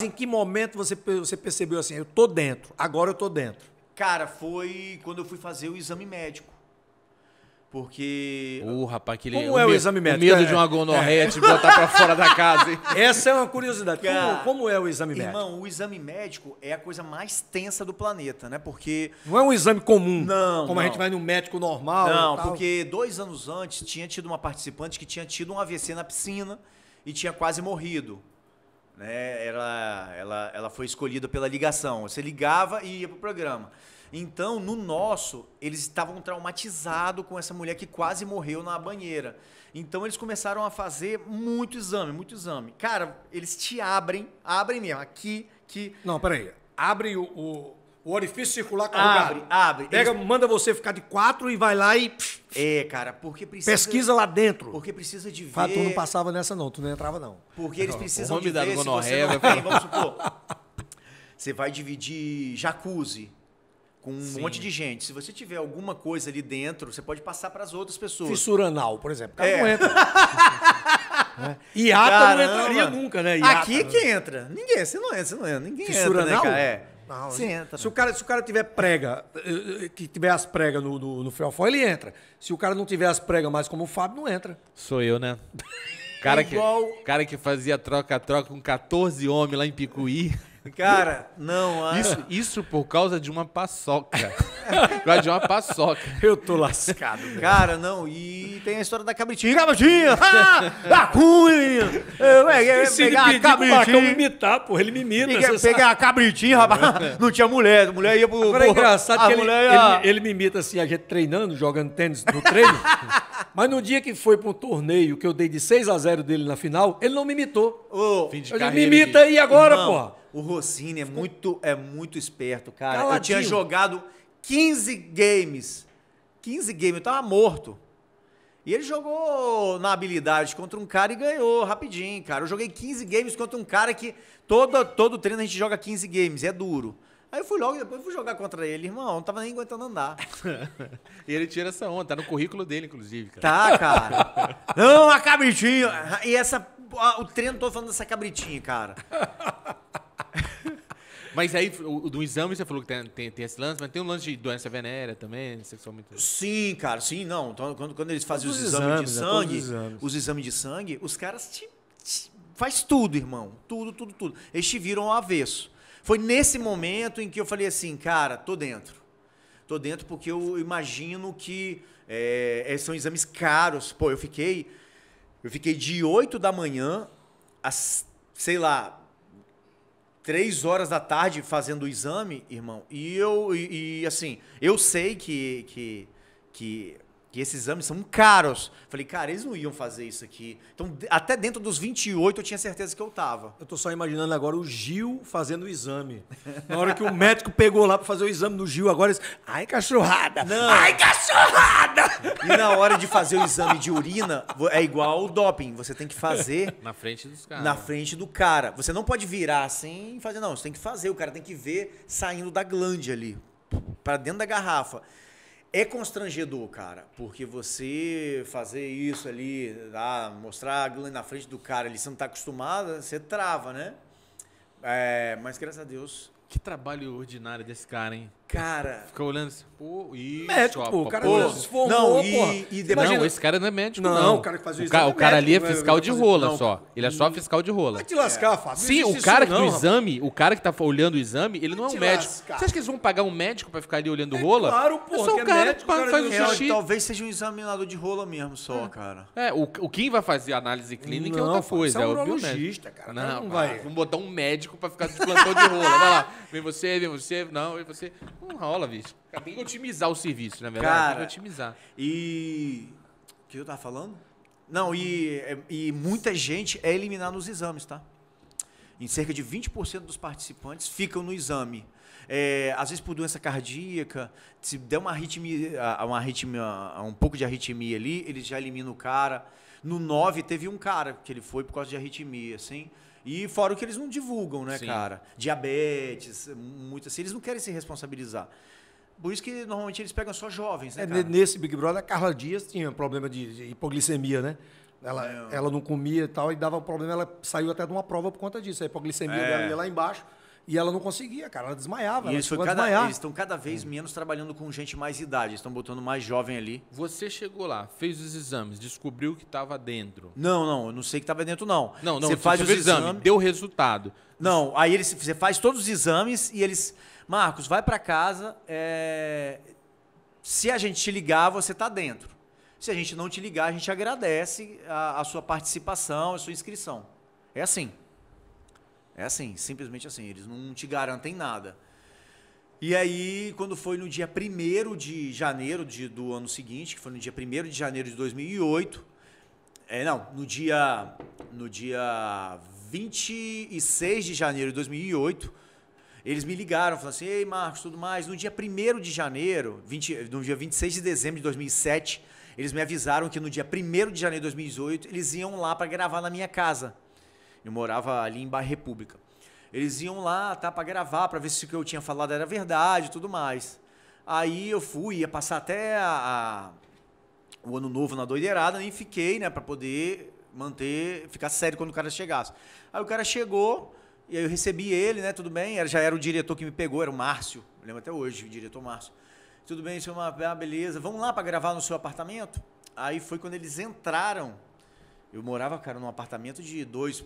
Em que momento você, você percebeu assim, eu tô dentro, agora eu tô dentro? Cara, foi quando eu fui fazer o exame médico. Porque. O uh, rapaz, que Como é o, o exame médico? O medo é. de uma gonorreia é. te botar pra fora da casa, hein? Essa é uma curiosidade. como, como, é o exame irmão, médico? Irmão, o exame médico é a coisa mais tensa do planeta, né? Porque. Não é um exame comum. Não. Como não. a gente vai no médico normal. Não, porque dois anos antes tinha tido uma participante que tinha tido um AVC na piscina e tinha quase morrido né? Ela, ela, ela foi escolhida pela ligação. Você ligava e ia pro programa. Então, no nosso, eles estavam traumatizados com essa mulher que quase morreu na banheira. Então, eles começaram a fazer muito exame, muito exame. Cara, eles te abrem, abrem mesmo, aqui, que... Não, peraí. Abrem o, o, o orifício circular tá Abre, abre. Pega, Eles... manda você ficar de quatro e vai lá e. É, cara, porque precisa. Pesquisa lá dentro. Porque precisa de ver. tu não passava nessa, não, tu não entrava, não. Porque eles precisam de ver. Se você não tem, vamos supor. Você vai dividir jacuzzi com um Sim. monte de gente. Se você tiver alguma coisa ali dentro, você pode passar para as outras pessoas. Fissura anal, por exemplo. Cara, é. não entra. é. Iata Caramba. não entraria nunca, né? Iata, Aqui que entra. Ninguém, você não entra, você não entra. Ninguém Fissura entra, né, anal? Né, cara? É. Não, entra. Se o, cara, se o cara tiver prega, eh, eh, que tiver as pregas no, no, no fiofó, ele entra. Se o cara não tiver as pregas mais como o Fábio, não entra. Sou eu, né? Cara, é igual... que, cara que fazia troca-troca com 14 homens lá em Picuí. Cara, não há. Isso, isso por causa de uma paçoca. por causa de uma paçoca. Eu tô lascado. Cara, cara não. E tem a história da cabritinha. Cabritinha! Ah, da cunha! Eu peguei, pegar a cabritinha. Pro imitar, porra. Ele me imita. Peguei, pegar a cabritinha, rapaz. É. Não tinha mulher. A mulher ia pro... Agora é engraçado que ele, ia... ele, ele me imita assim, a gente treinando, jogando tênis no treino. Mas no dia que foi pro torneio que eu dei de 6 a 0 dele na final, ele não me imitou. Oh, eu disse, me imita aí agora, Irmão, porra. O Rossini é muito, é muito esperto, cara. Caladinho. Eu tinha jogado 15 games. 15 games, eu tava morto. E ele jogou na habilidade contra um cara e ganhou rapidinho, cara. Eu joguei 15 games contra um cara que todo, todo treino a gente joga 15 games, é duro. Aí eu fui logo depois fui jogar contra ele, irmão. Não tava nem aguentando andar. e ele tira essa onda, tá no currículo dele, inclusive, cara. Tá, cara. Não, a cabritinha. E essa. O treino todo falando dessa cabritinha, cara. Mas aí, o, do exame, você falou que tem, tem, tem, esse lance, mas tem um lance de doença venérea também, sexualmente. Sim, cara, sim, não. Então, quando, quando eles fazem os, os, exames, exames né? de sangue, os, exames. os exames de sangue, os caras te, te, faz tudo, irmão. Tudo, tudo, tudo. Eles te viram ao avesso. Foi nesse momento em que eu falei assim, cara, tô dentro. Tô dentro porque eu imagino que é, é são exames caros. Pô, eu fiquei. Eu fiquei de 8 da manhã às, sei lá, três horas da tarde fazendo o exame, irmão, e eu, e, e assim, eu sei que, que, que que esses exames são caros. Falei, cara, eles não iam fazer isso aqui. Então, até dentro dos 28 eu tinha certeza que eu tava. Eu tô só imaginando agora o Gil fazendo o exame. Na hora que o médico pegou lá para fazer o exame do Gil, agora eles, ai cachorrada, não. ai cachorrada. E na hora de fazer o exame de urina, é igual ao doping, você tem que fazer na frente dos caras. Na frente do cara. Você não pode virar assim e fazer não, você tem que fazer, o cara tem que ver saindo da glande ali, para dentro da garrafa. É constrangedor, cara, porque você fazer isso ali, ah, mostrar a glândula na frente do cara, ali, você não tá acostumado, você trava, né? É, mas graças a Deus. Que trabalho ordinário desse cara, hein? Cara. ficou olhando assim, pô, isso. Médico, pô, o cara pô. se não, e, e depois, Não, esse cara não é médico, não. Não, o cara que fazia O, é, é médico, ali é né? fiscal de rola não. só. Ele é só fiscal de rola. Vai te lascar, é. Fábio. Sim, o cara que não, exame, o cara que tá olhando o exame, ele não é um médico. Lascar. Você acha que eles vão pagar um médico pra ficar ali olhando é, rola? Claro, pô. É só é o cara que faz o xixi. Talvez seja um examinador de rola mesmo só, cara. É, o, quem vai fazer a análise clínica é outra coisa. É o urologista, cara. Não, não vai. Vamos botar um médico pra ficar de plantão de rola. Vai lá. Vem você, vem você, não, vem você. Não rola, bicho. Tem que otimizar o serviço, na verdade. Cara, tem que otimizar. E. O que eu tava falando? Não, e, é, e muita gente é eliminar nos exames, tá? Em cerca de 20% dos participantes ficam no exame. É, às vezes por doença cardíaca, se der uma arritmia, uma arritmia, um pouco de arritmia ali, eles já eliminam o cara. No 9 teve um cara que ele foi por causa de arritmia, assim. E fora o que eles não divulgam, né, Sim. cara? Diabetes, muito assim. Eles não querem se responsabilizar. Por isso que normalmente eles pegam só jovens, né? É, nesse Big Brother, a Carla Dias tinha problema de, hipoglicemia, né? Ela não. ela não comia e tal, e dava problema, ela saiu até de uma prova por conta disso. A hipoglicemia é. dela ia lá embaixo. E ela não conseguia, cara, ela desmaiava. E eles, cada, desmaiar. eles estão cada vez é. menos trabalhando com gente mais idade, eles estão botando mais jovem ali. Você chegou lá, fez os exames, descobriu o que estava dentro. Não, não, eu não sei que estava dentro, não. Não, não, você, você faz os exames, exame, deu resultado. Não, aí eles, você faz todos os exames e eles. Marcos, vai para casa. É... Se a gente te ligar, você está dentro. Se a gente não te ligar, a gente agradece a, a sua participação, a sua inscrição. É assim. É assim, simplesmente assim. Eles não te garantem nada. E aí, quando foi no dia 1 de janeiro de, do ano seguinte, que foi no dia 1 de janeiro de 2008, é, não, no dia, no dia 26 de janeiro de 2008, eles me ligaram, falaram assim, ei Marcos, tudo mais. No dia 1 de janeiro, 20, no dia 26 de dezembro de 2007, eles me avisaram que no dia 1 de janeiro de 2008, eles iam lá para gravar na minha casa. Eu morava ali em Barra República. Eles iam lá, tá, para gravar, para ver se o que eu tinha falado era verdade e tudo mais. Aí eu fui, ia passar até a, a, o ano novo na doideirada, nem né, fiquei, né, para poder manter, ficar sério quando o cara chegasse. Aí o cara chegou, e aí eu recebi ele, né, tudo bem, já era o diretor que me pegou, era o Márcio, eu lembro até hoje, o diretor Márcio. Tudo bem, senhor, ah, beleza, vamos lá para gravar no seu apartamento? Aí foi quando eles entraram, eu morava, cara, num apartamento de dois,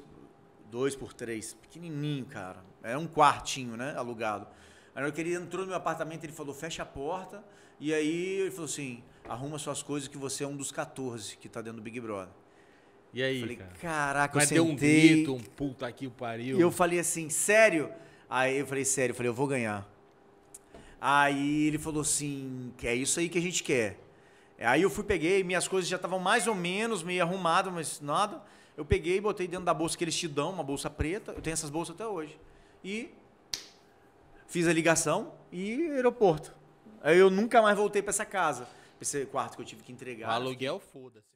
dois por três, pequenininho, cara. Era é um quartinho, né, alugado. Aí na ele entrou no meu apartamento, ele falou, fecha a porta. E aí ele falou assim, arruma suas coisas que você é um dos 14 que tá dentro do Big Brother. E aí, eu falei, cara? caraca, Mas eu sentei. deu um grito, um puta aqui o pariu. E eu falei assim, sério? Aí eu falei, sério, eu falei, eu vou ganhar. Aí ele falou assim, que é isso aí que a gente quer. Aí eu fui, peguei, minhas coisas já estavam mais ou menos meio arrumadas, mas nada. Eu peguei e botei dentro da bolsa que eles te dão, uma bolsa preta. Eu tenho essas bolsas até hoje. E fiz a ligação e aeroporto. Aí eu nunca mais voltei para essa casa, pra esse quarto que eu tive que entregar. aluguel, foda-se.